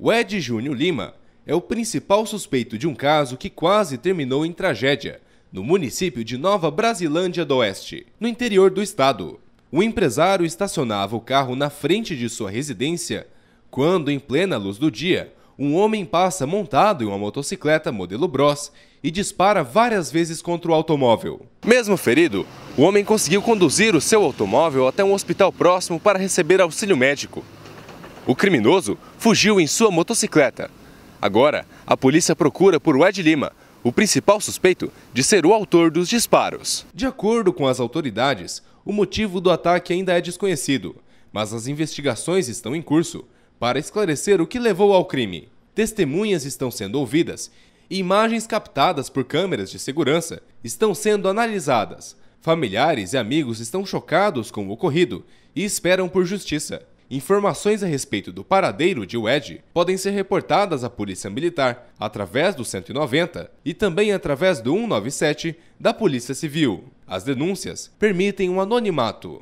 O Ed Júnior Lima é o principal suspeito de um caso que quase terminou em tragédia, no município de Nova Brasilândia do Oeste, no interior do estado. O empresário estacionava o carro na frente de sua residência quando, em plena luz do dia, um homem passa montado em uma motocicleta modelo Bros e dispara várias vezes contra o automóvel. Mesmo ferido, o homem conseguiu conduzir o seu automóvel até um hospital próximo para receber auxílio médico. O criminoso fugiu em sua motocicleta. Agora, a polícia procura por Ed Lima, o principal suspeito de ser o autor dos disparos. De acordo com as autoridades, o motivo do ataque ainda é desconhecido, mas as investigações estão em curso para esclarecer o que levou ao crime. Testemunhas estão sendo ouvidas e imagens captadas por câmeras de segurança estão sendo analisadas. Familiares e amigos estão chocados com o ocorrido e esperam por justiça. Informações a respeito do paradeiro de Wed podem ser reportadas à Polícia Militar através do 190 e também através do 197 da Polícia Civil. As denúncias permitem um anonimato.